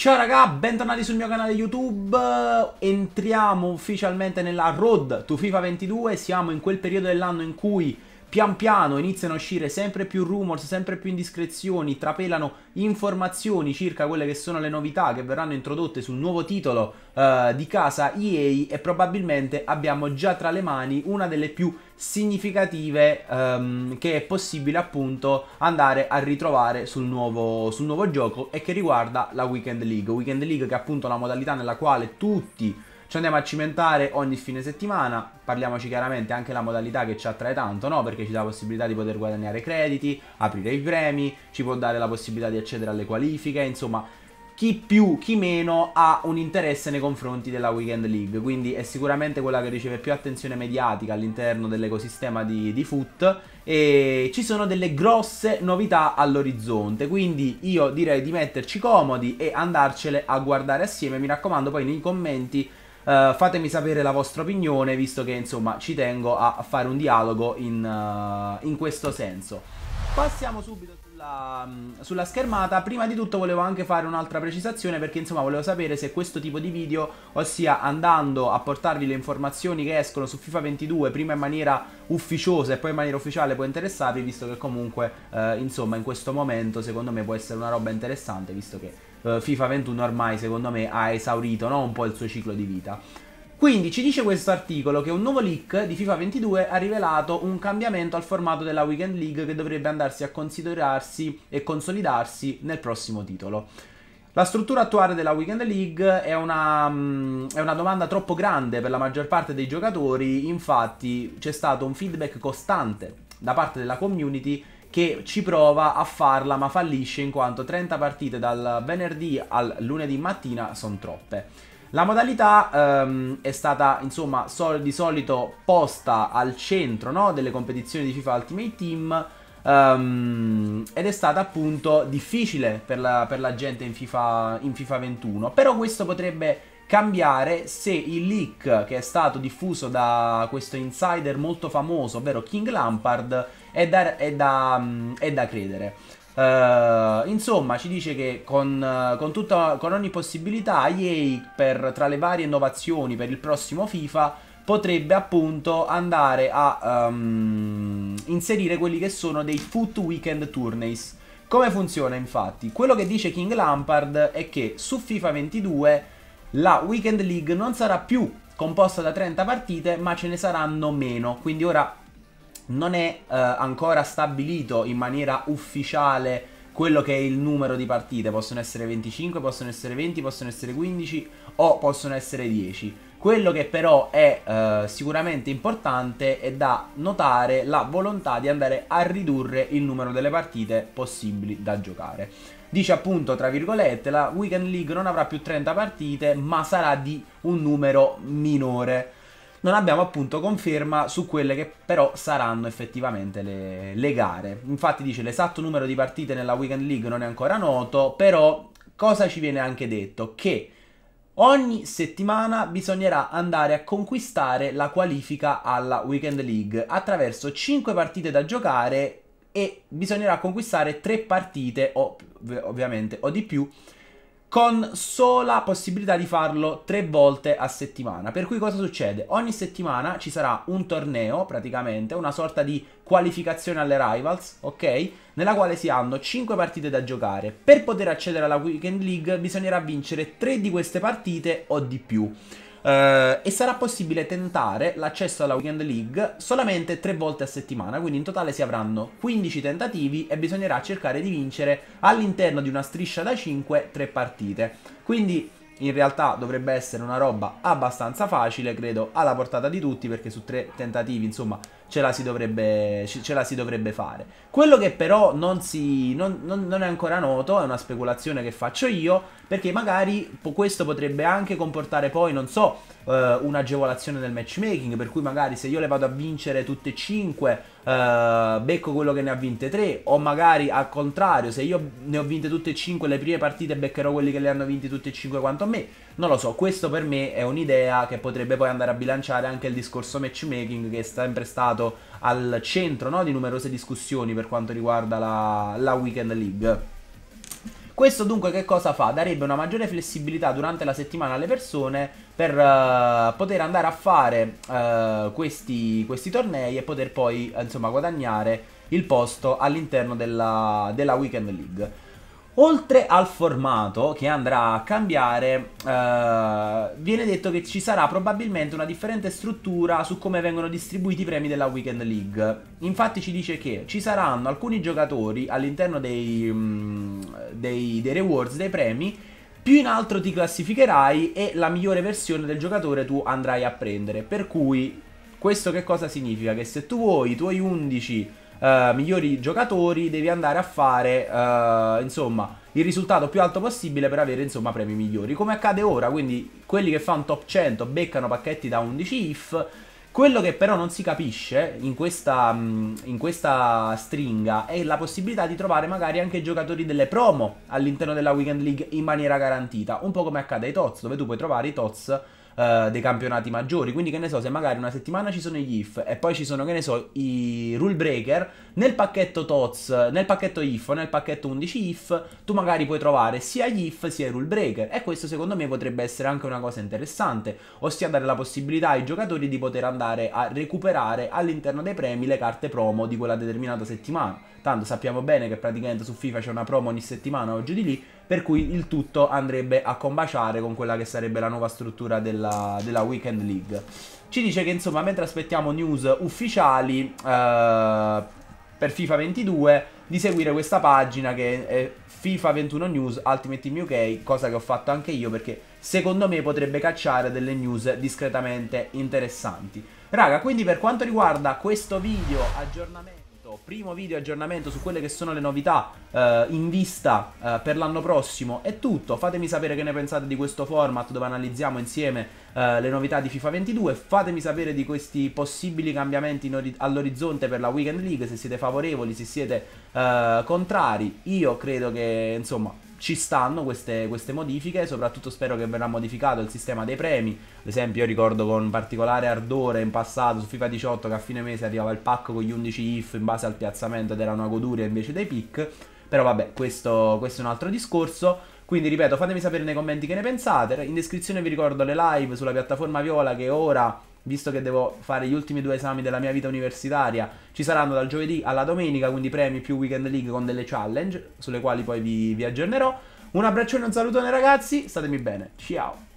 Ciao raga, bentornati sul mio canale YouTube, entriamo ufficialmente nella road to FIFA 22, siamo in quel periodo dell'anno in cui pian piano iniziano a uscire sempre più rumors, sempre più indiscrezioni, trapelano informazioni circa quelle che sono le novità che verranno introdotte sul nuovo titolo uh, di casa EA e probabilmente abbiamo già tra le mani una delle più significative um, che è possibile appunto andare a ritrovare sul nuovo, sul nuovo gioco e che riguarda la Weekend League. Weekend League che è appunto la modalità nella quale tutti ci andiamo a cimentare ogni fine settimana, parliamoci chiaramente anche la modalità che ci attrae tanto, no? Perché ci dà la possibilità di poter guadagnare crediti, aprire i premi, ci può dare la possibilità di accedere alle qualifiche, insomma chi più, chi meno ha un interesse nei confronti della Weekend League, quindi è sicuramente quella che riceve più attenzione mediatica all'interno dell'ecosistema di, di foot e ci sono delle grosse novità all'orizzonte, quindi io direi di metterci comodi e andarcele a guardare assieme, mi raccomando poi nei commenti Uh, fatemi sapere la vostra opinione, visto che insomma ci tengo a fare un dialogo in, uh, in questo senso. Passiamo subito sulla, mm, sulla schermata. Prima di tutto volevo anche fare un'altra precisazione perché insomma volevo sapere se questo tipo di video, ossia andando a portarvi le informazioni che escono su FIFA 22 prima in maniera ufficiosa e poi in maniera ufficiale può interessarvi, visto che comunque eh, insomma in questo momento secondo me può essere una roba interessante, visto che eh, FIFA 21 ormai secondo me ha esaurito no? un po' il suo ciclo di vita. Quindi ci dice questo articolo che un nuovo leak di FIFA 22 ha rivelato un cambiamento al formato della Weekend League che dovrebbe andarsi a considerarsi e consolidarsi nel prossimo titolo. La struttura attuale della Weekend League è una, mm, è una, domanda troppo grande per la maggior parte dei giocatori, infatti c'è stato un feedback costante da parte della community che ci prova a farla ma fallisce in quanto 30 partite dal venerdì al lunedì mattina sono troppe. La modalità ehm, è stata insomma sol di solito posta al centro no? delle competizioni di FIFA Ultimate Team ehm, ed è stata appunto difficile per la, per la gente in FIFA, in FIFA 21, però questo potrebbe cambiare se il leak che è stato diffuso da questo insider molto famoso, ovvero King Lampard, è da, è da, mm, è da credere. Uh, insomma, ci dice che con, con, tutta, con ogni possibilità EA, per, tra le varie innovazioni per il prossimo FIFA, potrebbe appunto andare a um, inserire quelli che sono dei Foot Weekend Tourneys. Come funziona infatti? Quello che dice King Lampard è che su FIFA 22 la Weekend League non sarà più composta da 30 partite, ma ce ne saranno meno. Quindi ora non è eh, ancora stabilito in maniera ufficiale quello che è il numero di partite. Possono essere 25, possono essere 20, possono essere 15 o possono essere 10 quello che però è eh, sicuramente importante è da notare la volontà di andare a ridurre il numero delle partite possibili da giocare. Dice appunto, tra virgolette, la Weekend League non avrà più 30 partite, ma sarà di un numero minore. Non abbiamo appunto conferma su quelle che però saranno effettivamente le, le gare. Infatti dice l'esatto numero di partite nella Weekend League non è ancora noto, però cosa ci viene anche detto? Che Ogni settimana bisognerà andare a conquistare la qualifica alla Weekend League attraverso 5 partite da giocare e bisognerà conquistare 3 partite o, ov- ovviamente o di più con sola possibilità di farlo tre volte a settimana. Per cui cosa succede? Ogni settimana ci sarà un torneo, praticamente, una sorta di qualificazione alle Rivals, ok? Nella quale si hanno 5 partite da giocare. Per poter accedere alla Weekend League bisognerà vincere 3 di queste partite o di più. Uh, e sarà possibile tentare l'accesso alla Weekend League solamente tre volte a settimana, quindi in totale si avranno 15 tentativi e bisognerà cercare di vincere all'interno di una striscia da 5 tre partite. Quindi in realtà dovrebbe essere una roba abbastanza facile, credo, alla portata di tutti, perché su tre tentativi, insomma, ce la si dovrebbe, ce la si dovrebbe fare. Quello che però non, si, non, non, non, è ancora noto, è una speculazione che faccio io, perché magari questo potrebbe anche comportare poi, non so, eh, un'agevolazione nel matchmaking, per cui magari se io le vado a vincere tutte e cinque, eh, becco quello che ne ha vinte tre, o magari al contrario, se io ne ho vinte tutte e cinque le prime partite beccherò quelli che le hanno vinte tutte e cinque quanto a me. Non lo so, questo per me è un'idea che potrebbe poi andare a bilanciare anche il discorso matchmaking che è sempre stato al centro no, di numerose discussioni per quanto riguarda la, la Weekend League. Questo dunque che cosa fa? Darebbe una maggiore flessibilità durante la settimana alle persone per uh, poter andare a fare uh, questi, questi, tornei e poter poi insomma guadagnare il posto all'interno della, della Weekend League. Oltre al formato che andrà a cambiare, eh, viene detto che ci sarà probabilmente una differente struttura su come vengono distribuiti i premi della Weekend League. Infatti ci dice che ci saranno alcuni giocatori all'interno dei, mm, dei, dei rewards, dei premi, più in alto ti classificherai e la migliore versione del giocatore tu andrai a prendere. Per cui questo che cosa significa? Che se tu vuoi i tuoi 11 uh, migliori giocatori, devi andare a fare, uh, insomma, il risultato più alto possibile per avere, insomma, premi migliori. Come accade ora, quindi quelli che fanno top 100 beccano pacchetti da 11 if, quello che però non si capisce in questa, mm, in questa, stringa è la possibilità di trovare magari anche giocatori delle promo all'interno della Weekend League in maniera garantita, un po' come accade ai TOTS, dove tu puoi trovare i TOTS eh, dei campionati maggiori. Quindi, che ne so, se magari una settimana ci sono gli IF e poi ci sono, che ne so, i rule breaker, nel pacchetto TOTS, nel pacchetto IF, o nel pacchetto 11 IF, tu magari puoi trovare sia gli IF sia i rule breaker. E questo, secondo me, potrebbe essere anche una cosa interessante, ossia dare la possibilità ai giocatori di poter andare a recuperare all'interno dei premi le carte promo di quella determinata settimana. Tanto sappiamo bene che praticamente su FIFA c'è una promo ogni settimana o giù di lì per cui il tutto andrebbe a combaciare con quella che sarebbe la nuova struttura della, della Weekend League. Ci dice che insomma mentre aspettiamo news ufficiali eh, per FIFA 22 di seguire questa pagina che è FIFA 21 News Ultimate Team UK, cosa che ho fatto anche io perché secondo me potrebbe cacciare delle news discretamente interessanti. Raga, quindi per quanto riguarda questo video aggiornamento primo video aggiornamento su quelle che sono le novità eh, in vista eh, per l'anno prossimo è tutto, fatemi sapere che ne pensate di questo format dove analizziamo insieme eh, le novità di FIFA 22, fatemi sapere di questi possibili cambiamenti all'orizzonte per la Weekend League, se siete favorevoli, se siete eh, contrari, io credo che insomma ci stanno queste, queste, modifiche, soprattutto spero che verrà modificato il sistema dei premi. Ad esempio, io ricordo con particolare ardore in passato su FIFA 18 che a fine mese arrivava il pacco con gli 11 if in base al piazzamento ed era una goduria invece dei pick. Però vabbè, questo, questo è un altro discorso. Quindi ripeto, fatemi sapere nei commenti che ne pensate. In descrizione vi ricordo le live sulla piattaforma Viola che ora visto che devo fare gli ultimi due esami della mia vita universitaria, ci saranno dal giovedì alla domenica, quindi premi più weekend league con delle challenge, sulle quali poi vi, vi aggiornerò. Un abbraccione e un salutone ragazzi, statemi bene, ciao!